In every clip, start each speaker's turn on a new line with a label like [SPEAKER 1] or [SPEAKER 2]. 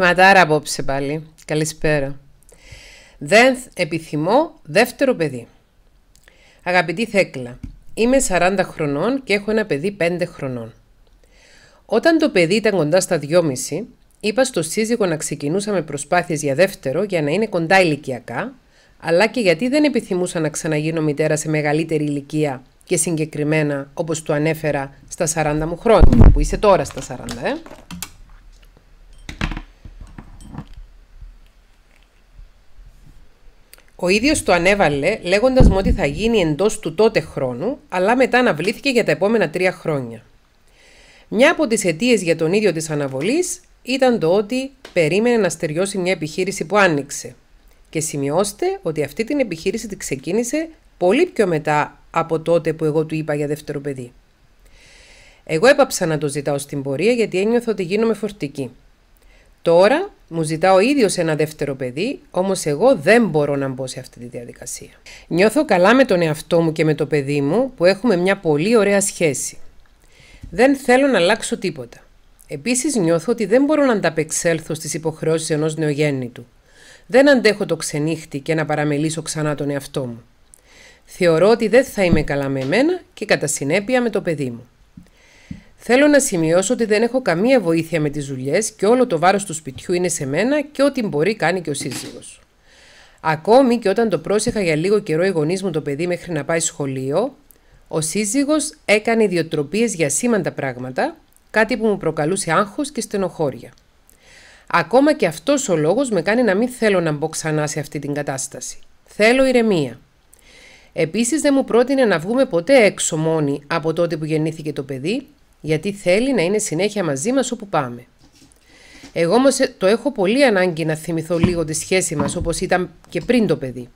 [SPEAKER 1] Θεματάρα απόψε πάλι. Καλησπέρα. Δεν επιθυμώ δεύτερο παιδί. Αγαπητή Θέκλα, είμαι 40 χρονών και έχω ένα παιδί 5 χρονών. Όταν το παιδί ήταν κοντά στα 2,5, είπα στο σύζυγο να ξεκινούσαμε προσπάθειες για δεύτερο για να είναι κοντά ηλικιακά, αλλά και γιατί δεν επιθυμούσα να ξαναγίνω μητέρα σε μεγαλύτερη ηλικία και συγκεκριμένα, όπως το ανέφερα, στα 40 μου χρόνια, που είσαι τώρα στα 40, ε. Ο ίδιος το ανέβαλε λέγοντας μου ότι θα γίνει εντός του τότε χρόνου, αλλά μετά αναβλήθηκε για τα επόμενα τρία χρόνια. Μια από τις αιτίες για τον ίδιο της αναβολής ήταν το ότι περίμενε να στεριώσει μια επιχείρηση που άνοιξε. Και σημειώστε ότι αυτή την επιχείρηση την ξεκίνησε πολύ πιο μετά από τότε που εγώ του είπα για δεύτερο παιδί. Εγώ έπαψα να το ζητάω στην πορεία γιατί ένιωθα ότι γίνομαι φορτική. Τώρα μου ζητά ο ίδιος ένα δεύτερο παιδί, όμως εγώ δεν μπορώ να μπω σε αυτή τη διαδικασία. Νιώθω καλά με τον εαυτό μου και με το παιδί μου που έχουμε μια πολύ ωραία σχέση. Δεν θέλω να αλλάξω τίποτα. Επίσης νιώθω ότι δεν μπορώ να ανταπεξέλθω στις υποχρεώσεις ενός νεογέννητου. Δεν αντέχω το ξενύχτη και να παραμελήσω ξανά τον εαυτό μου. Θεωρώ ότι δεν θα είμαι καλά με εμένα και κατά συνέπεια με το παιδί μου. Θέλω να σημειώσω ότι δεν έχω καμία βοήθεια με τις δουλειές και όλο το βάρος του σπιτιού είναι σε μένα και ό,τι μπορεί κάνει και ο σύζυγος. Ακόμη και όταν το πρόσεχα για λίγο καιρό οι γονείς μου το παιδί μέχρι να πάει σχολείο, ο σύζυγος έκανε ιδιοτροπίες για σήμαντα πράγματα, κάτι που μου προκαλούσε άγχος και στενοχώρια. Ακόμα και αυτός ο λόγος με κάνει να μην θέλω να μπω ξανά σε αυτή την κατάσταση. Θέλω ηρεμία. Επίσης, δεν μου πρότεινε να βγούμε ποτέ έξω μόνοι από τότε που γεννήθηκε το παιδί γιατί θέλει να είναι συνέχεια μαζί μας όπου πάμε. Εγώ όμως ε, το έχω πολύ ανάγκη να θυμηθώ λίγο τη σχέση μας όπως ήταν και πριν το παιδί.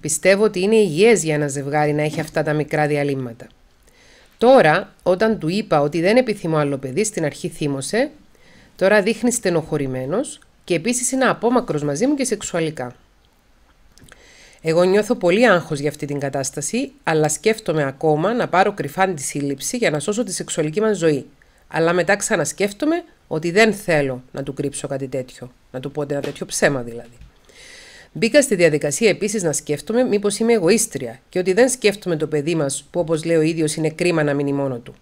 [SPEAKER 1] Πιστεύω ότι είναι υγιές για ένα ζευγάρι να έχει αυτά τα μικρά διαλύματα. Τώρα, όταν του είπα ότι δεν επιθυμώ άλλο παιδί, στην αρχή θύμωσε, τώρα δείχνει στενοχωρημένος και επίσης είναι απόμακρος μαζί μου και σεξουαλικά. Εγώ νιώθω πολύ άγχος για αυτή την κατάσταση, αλλά σκέφτομαι ακόμα να πάρω κρυφά τη σύλληψη για να σώσω τη σεξουαλική μας ζωή. Αλλά μετά ξανασκέφτομαι ότι δεν θέλω να του κρύψω κάτι τέτοιο. Να του πω ένα τέτοιο ψέμα δηλαδή. Μπήκα στη διαδικασία επίσης να σκέφτομαι μήπως είμαι εγωίστρια και ότι δεν σκέφτομαι το παιδί μας που, όπως λέει ο ίδιος, είναι κρίμα να μείνει μόνο του.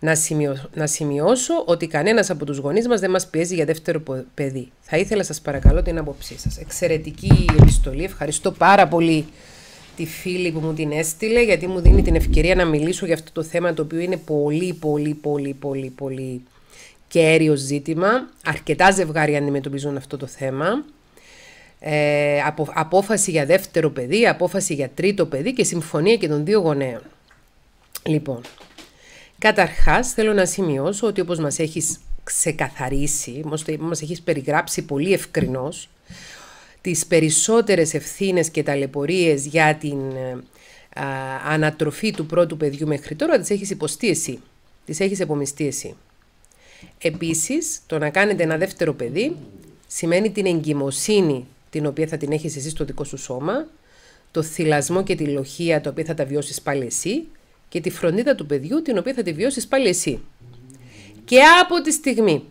[SPEAKER 1] Να, σημειω... σημειώσω ότι κανένας από τους γονείς μας δεν μας πιέζει για δεύτερο παιδί. Θα ήθελα σας παρακαλώ την άποψή σας. Εξαιρετική η επιστολή. Ευχαριστώ πάρα πολύ τη φίλη που μου την έστειλε, γιατί μου δίνει την ευκαιρία να μιλήσω για αυτό το θέμα το οποίο είναι πολύ, πολύ, πολύ, πολύ, πολύ κέριο ζήτημα. Αρκετά ζευγάρια αντιμετωπίζουν αυτό το θέμα. Ε, απόφαση για δεύτερο παιδί, απόφαση για τρίτο παιδί και συμφωνία και των δύο γονέων. Λοιπόν, Καταρχάς, θέλω να σημειώσω ότι όπως μας έχεις ξεκαθαρίσει, μας έχεις περιγράψει πολύ ευκρινώς τις περισσότερες ευθύνες και ταλαιπωρίες για την ε, ανατροφή του πρώτου παιδιού μέχρι τώρα τις έχεις υποστεί εσύ, τις έχεις επομιστεί εσύ. Επίσης, το να κάνετε ένα δεύτερο παιδί σημαίνει την εγκυμοσύνη την οποία θα την έχεις εσύ στο δικό σου σώμα, το θυλασμό και τη λοχεία τα οποία θα τα βιώσεις πάλι εσύ, και τη φροντίδα του παιδιού την οποία θα τη βιώσεις πάλι εσύ. Και από τη στιγμή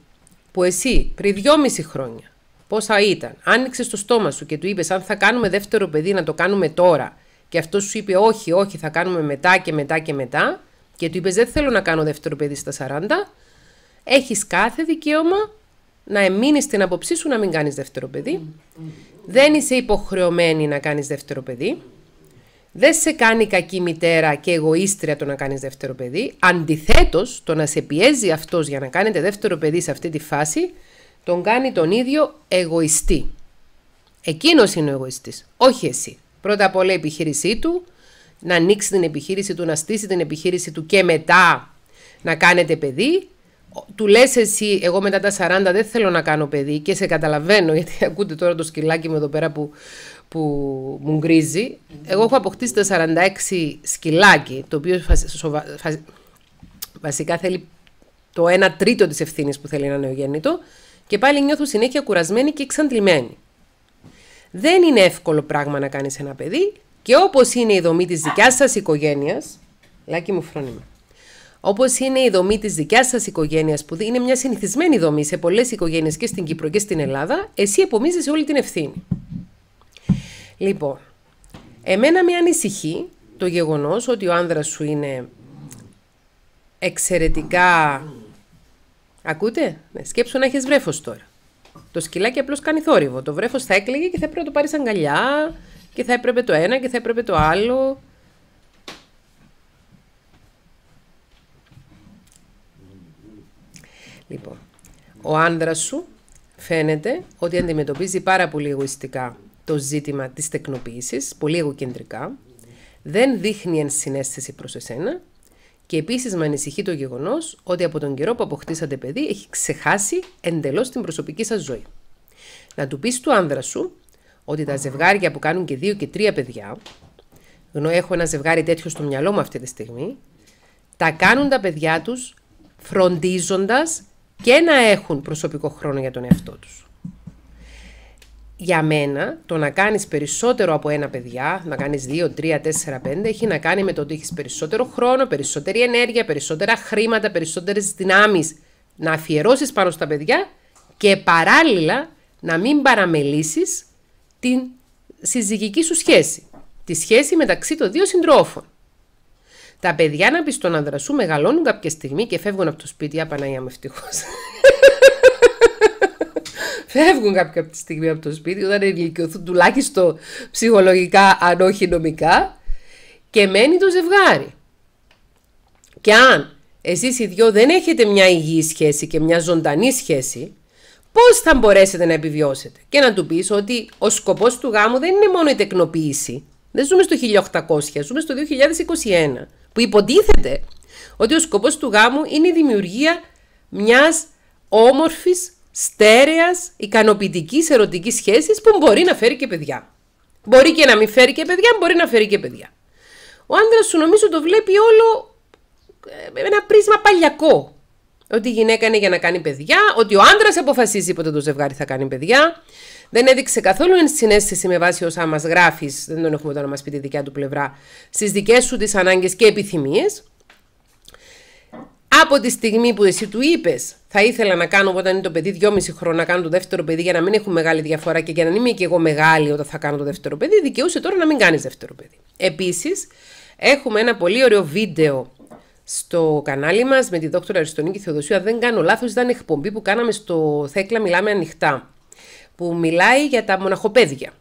[SPEAKER 1] που εσύ πριν δυόμιση χρόνια, πόσα ήταν, άνοιξες το στόμα σου και του είπες: Αν θα κάνουμε δεύτερο παιδί, να το κάνουμε τώρα. Και αυτό σου είπε: Όχι, όχι, θα κάνουμε μετά και μετά και μετά. Και του είπες: Δεν θέλω να κάνω δεύτερο παιδί στα 40. Έχεις κάθε δικαίωμα να εμείνεις στην άποψή σου να μην κάνεις δεύτερο παιδί. Mm, mm. Δεν είσαι υποχρεωμένη να κάνεις δεύτερο παιδί. Δεν σε κάνει κακή μητέρα και εγωίστρια το να κάνεις δεύτερο παιδί. Αντιθέτως, το να σε πιέζει αυτός για να κάνετε δεύτερο παιδί σε αυτή τη φάση, τον κάνει τον ίδιο εγωιστή. Εκείνος είναι ο εγωιστής, όχι εσύ. Πρώτα απ' όλα η επιχείρησή του, να ανοίξει την επιχείρηση του, να στήσει την επιχείρηση του και μετά να κάνετε παιδί. Του λες εσύ, εγώ μετά τα 40 δεν θέλω να κάνω παιδί και σε καταλαβαίνω γιατί ακούτε τώρα το σκυλάκι μου εδώ πέρα που που μου γκρίζει. Εγώ έχω αποκτήσει το 46 σκυλάκι, το οποίο σοβα... βασικά θέλει το 1 τρίτο της ευθύνης που θέλει ένα νεογέννητο και πάλι νιώθω συνέχεια κουρασμένη και εξαντλημένη. Δεν είναι εύκολο πράγμα να κάνεις ένα παιδί και όπως είναι η δομή της δικιάς σας οικογένειας, λάκι μου φρόνημα, Όπως είναι η δομή της δικιάς σας οικογένειας, που είναι μια συνηθισμένη δομή σε πολλές οικογένειες και στην Κύπρο και στην Ελλάδα, εσύ επομίζει όλη την ευθύνη. Λοιπόν, εμένα με ανησυχεί το γεγονός ότι ο άνδρας σου είναι εξαιρετικά... Ακούτε, ναι, σκέψου να έχεις βρέφος τώρα. Το σκυλάκι απλώς κάνει θόρυβο. Το βρέφος θα έκλαιγε και θα έπρεπε να το πάρεις αγκαλιά και θα έπρεπε το ένα και θα έπρεπε το άλλο. Λοιπόν, ο άνδρας σου φαίνεται ότι αντιμετωπίζει πάρα πολύ εγωιστικά το ζήτημα της τεκνοποίησης, πολύ εγωκεντρικά, δεν δείχνει ενσυναίσθηση προς εσένα και επίσης με ανησυχεί το γεγονός ότι από τον καιρό που αποκτήσατε παιδί έχει ξεχάσει εντελώς την προσωπική σας ζωή. Να του πεις του άνδρα σου ότι τα ζευγάρια που κάνουν και δύο και τρία παιδιά, ενώ έχω ένα ζευγάρι τέτοιο στο μυαλό μου αυτή τη στιγμή, τα κάνουν τα παιδιά τους φροντίζοντας και να έχουν προσωπικό χρόνο για τον εαυτό τους για μένα το να κάνεις περισσότερο από ένα παιδιά, να κάνεις 2, 3, 4, 5, έχει να κάνει με το ότι έχεις περισσότερο χρόνο, περισσότερη ενέργεια, περισσότερα χρήματα, περισσότερες δυνάμεις να αφιερώσεις πάνω στα παιδιά και παράλληλα να μην παραμελήσεις την συζυγική σου σχέση, τη σχέση μεταξύ των δύο συντρόφων. Τα παιδιά να πεις στον άντρα σου μεγαλώνουν κάποια στιγμή και φεύγουν από το σπίτι, να με φεύγουν κάποια στιγμή από το σπίτι, όταν ενηλικιωθούν τουλάχιστον ψυχολογικά, αν όχι νομικά, και μένει το ζευγάρι. Και αν εσείς οι δυο δεν έχετε μια υγιή σχέση και μια ζωντανή σχέση, πώς θα μπορέσετε να επιβιώσετε. Και να του πεις ότι ο σκοπός του γάμου δεν είναι μόνο η τεκνοποίηση. Δεν ζούμε στο 1800, ζούμε στο 2021, που υποτίθεται ότι ο σκοπός του γάμου είναι η δημιουργία μιας όμορφης Στέρεας, ικανοποιητικής ερωτικής σχέσης που μπορεί να φέρει και παιδιά. Μπορεί και να μην φέρει και παιδιά, μπορεί να φέρει και παιδιά. Ο άντρα σου νομίζω το βλέπει όλο με ένα πρίσμα παλιακό. Ότι η γυναίκα είναι για να κάνει παιδιά, ότι ο άντρα αποφασίζει πότε το ζευγάρι θα κάνει παιδιά. Δεν έδειξε καθόλου ενσυναίσθηση με βάση όσα μας γράφεις, δεν τον έχουμε τώρα να μας πει τη δικιά του πλευρά, στις δικές σου τις ανάγκες και επιθυμίες από τη στιγμή που εσύ του είπες, θα ήθελα να κάνω όταν είναι το παιδί, 2,5 χρόνια να κάνω το δεύτερο παιδί για να μην έχουν μεγάλη διαφορά και για να μην είμαι και εγώ μεγάλη όταν θα κάνω το δεύτερο παιδί, δικαιούσε τώρα να μην κάνεις δεύτερο παιδί. Επίσης, έχουμε ένα πολύ ωραίο βίντεο στο κανάλι μας με τη δόκτωρα Αριστονίκη Θεοδοσία, δεν κάνω λάθος, ήταν εκπομπή που κάναμε στο Θέκλα Μιλάμε Ανοιχτά, που μιλάει για τα μοναχοπέδια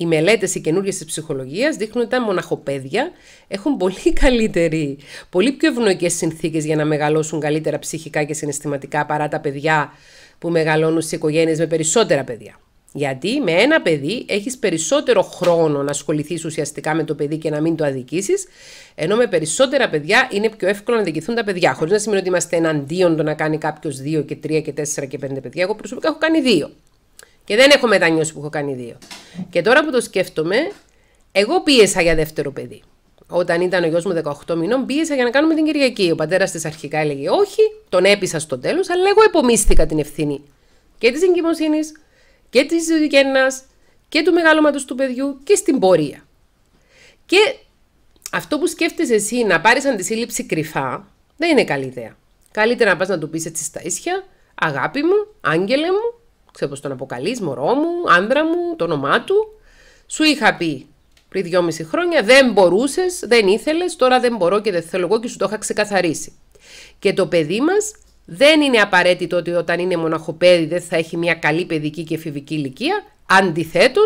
[SPEAKER 1] οι μελέτες οι καινούριε της ψυχολογίας δείχνουν ότι τα μοναχοπέδια έχουν πολύ καλύτερη, πολύ πιο ευνοϊκές συνθήκες για να μεγαλώσουν καλύτερα ψυχικά και συναισθηματικά παρά τα παιδιά που μεγαλώνουν σε οικογένειες με περισσότερα παιδιά. Γιατί με ένα παιδί έχεις περισσότερο χρόνο να ασχοληθείς ουσιαστικά με το παιδί και να μην το αδικήσεις, ενώ με περισσότερα παιδιά είναι πιο εύκολο να αδικηθούν τα παιδιά. Χωρίς να σημαίνει ότι είμαστε εναντίον το να κάνει κάποιος δύο και τρία και τέσσερα και πέντε παιδιά. Εγώ προσωπικά έχω κάνει δύο. Και δεν έχω μετανιώσει που έχω κάνει δύο. Και τώρα που το σκέφτομαι, εγώ πίεσα για δεύτερο παιδί. Όταν ήταν ο γιος μου 18 μηνών, πίεσα για να κάνουμε την Κυριακή. Ο πατέρας της αρχικά έλεγε όχι, τον έπεισα στο τέλος, αλλά εγώ επομίστηκα την ευθύνη και της εγκυμοσύνης και της οικογένεια και του μεγάλωματο του παιδιού και στην πορεία. Και αυτό που σκέφτεσαι εσύ να πάρεις αντισύλληψη κρυφά δεν είναι καλή ιδέα. Καλύτερα να πας να του πεις έτσι στα ίσια, αγάπη μου, άγγελε μου, ξέρω πώς τον αποκαλείς, μωρό μου, άνδρα μου, το όνομά του. Σου είχα πει πριν δυόμιση χρόνια, δεν μπορούσες, δεν ήθελες, τώρα δεν μπορώ και δεν θέλω εγώ και σου το είχα ξεκαθαρίσει. Και το παιδί μας δεν είναι απαραίτητο ότι όταν είναι μοναχοπέδι δεν θα έχει μια καλή παιδική και εφηβική ηλικία. Αντιθέτως,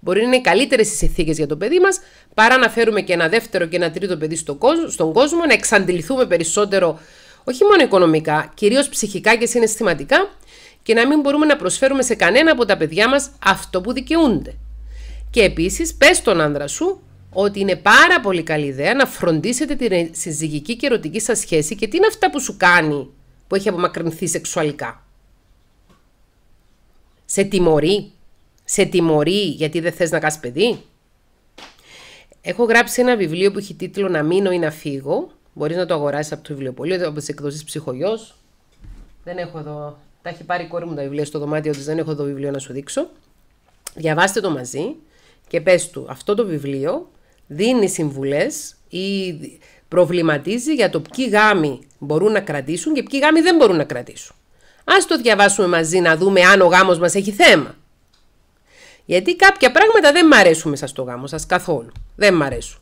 [SPEAKER 1] μπορεί να είναι καλύτερες οι συνθήκες για το παιδί μας παρά να φέρουμε και ένα δεύτερο και ένα τρίτο παιδί στον κόσμο, στον κόσμο να εξαντληθούμε περισσότερο όχι μόνο οικονομικά, κυρίως ψυχικά και συναισθηματικά και να μην μπορούμε να προσφέρουμε σε κανένα από τα παιδιά μας αυτό που δικαιούνται. Και επίσης πες τον άνδρα σου ότι είναι πάρα πολύ καλή ιδέα να φροντίσετε τη συζυγική και ερωτική σας σχέση και τι είναι αυτά που σου κάνει που έχει απομακρυνθεί σεξουαλικά. Σε τιμωρεί. Σε τιμωρεί γιατί δεν θες να κάνεις παιδί. Έχω γράψει ένα βιβλίο που έχει τίτλο «Να μείνω ή να φύγω». Μπορείς να το αγοράσεις από το βιβλιοπωλείο, από τις εκδόσεις ψυχογιός. Δεν έχω εδώ έχει πάρει η κόρη μου τα βιβλία στο δωμάτιο της, δεν έχω εδώ βιβλίο να σου δείξω. Διαβάστε το μαζί και πες του αυτό το βιβλίο δίνει συμβουλές ή προβληματίζει για το ποιοι γάμοι μπορούν να κρατήσουν και ποιοι γάμοι δεν μπορούν να κρατήσουν. Ας το διαβάσουμε μαζί να δούμε αν ο γάμος μας έχει θέμα. Γιατί κάποια πράγματα δεν μ' αρέσουν μέσα στο γάμο σας καθόλου. Δεν μ' αρέσουν.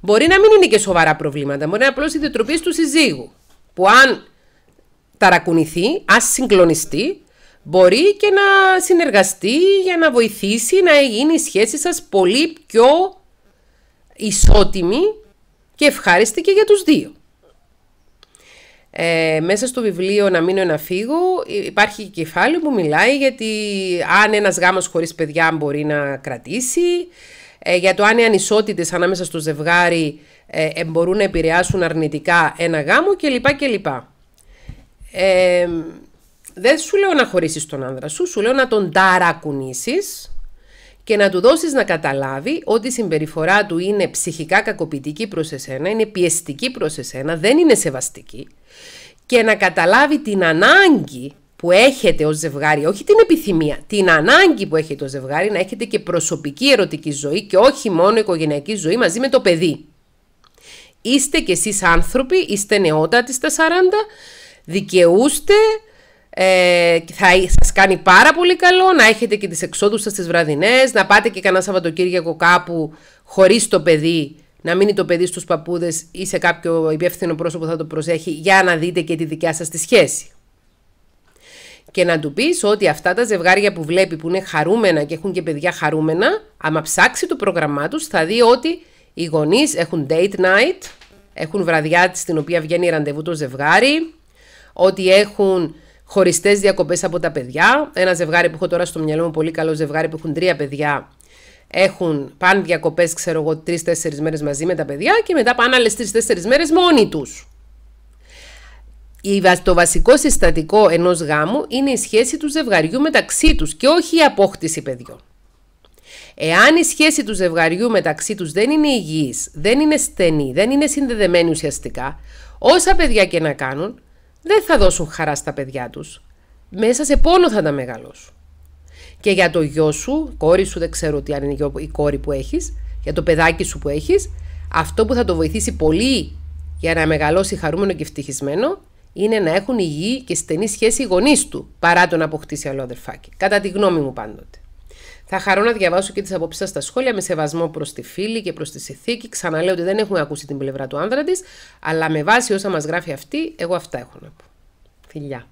[SPEAKER 1] Μπορεί να μην είναι και σοβαρά προβλήματα, μπορεί να είναι απλώς οι του συζύγου. Που αν ταρακουνηθεί, ας συγκλονιστεί, μπορεί και να συνεργαστεί για να βοηθήσει να γίνει η σχέση σας πολύ πιο ισότιμη και ευχάριστη και για τους δύο. Ε, μέσα στο βιβλίο «Να μείνω ένα φύγω» υπάρχει κεφάλαιο που μιλάει γιατί αν ένας γάμος χωρίς παιδιά μπορεί να κρατήσει, ε, για το αν οι ανισότητες ανάμεσα στο ζευγάρι ε, ε μπορούν να επηρεάσουν αρνητικά ένα γάμο κλπ. Ε, δεν σου λέω να χωρίσεις τον άνδρα σου, σου λέω να τον ταρακουνήσεις και να του δώσεις να καταλάβει ότι η συμπεριφορά του είναι ψυχικά κακοποιητική προς εσένα, είναι πιεστική προς εσένα, δεν είναι σεβαστική και να καταλάβει την ανάγκη που έχετε ως ζευγάρι, όχι την επιθυμία, την ανάγκη που έχετε ως ζευγάρι να έχετε και προσωπική ερωτική ζωή και όχι μόνο οικογενειακή ζωή μαζί με το παιδί. Είστε κι εσείς άνθρωποι, είστε νεότατοι στα 40, δικαιούστε ε, θα σας κάνει πάρα πολύ καλό να έχετε και τις εξόδους σας στις βραδινές, να πάτε και κανένα Σαββατοκύριακο κάπου χωρίς το παιδί, να μείνει το παιδί στους παππούδες ή σε κάποιο υπεύθυνο πρόσωπο που θα το προσέχει για να δείτε και τη δικιά σας τη σχέση. Και να του πεις ότι αυτά τα ζευγάρια που βλέπει που είναι χαρούμενα και έχουν και παιδιά χαρούμενα, άμα ψάξει το πρόγραμμά τους θα δει ότι οι γονείς έχουν date night, έχουν βραδιά στην οποία βγαίνει ραντεβού το ζευγάρι, ότι έχουν χωριστές διακοπές από τα παιδιά. Ένα ζευγάρι που έχω τώρα στο μυαλό μου, πολύ καλό ζευγάρι που έχουν τρία παιδιά, έχουν, πάνε διακοπές, ξέρω εγώ, τρει-τέσσερι μέρες μαζί με τα παιδιά και μετά πάνε άλλες τρει-τέσσερι μέρες μόνοι τους. Το βασικό συστατικό ενός γάμου είναι η σχέση του ζευγαριού μεταξύ τους και όχι η απόκτηση παιδιών. Εάν η σχέση του ζευγαριού μεταξύ τους δεν είναι υγιής, δεν είναι στενή, δεν είναι συνδεδεμένη ουσιαστικά, όσα παιδιά και να κάνουν, δεν θα δώσουν χαρά στα παιδιά τους. Μέσα σε πόνο θα τα μεγαλώσουν. Και για το γιο σου, κόρη σου, δεν ξέρω τι αν είναι η κόρη που έχεις, για το παιδάκι σου που έχεις, αυτό που θα το βοηθήσει πολύ για να μεγαλώσει χαρούμενο και ευτυχισμένο, είναι να έχουν υγιή και στενή σχέση οι γονείς του, παρά το να αποκτήσει άλλο αδερφάκι. Κατά τη γνώμη μου πάντοτε. Θα χαρώ να διαβάσω και τις απόψεις σας στα σχόλια με σεβασμό προς τη φίλη και προς τη συνθήκη. Ξαναλέω ότι δεν έχουμε ακούσει την πλευρά του άνδρα της, αλλά με βάση όσα μας γράφει αυτή, εγώ αυτά έχω να πω. Φιλιά.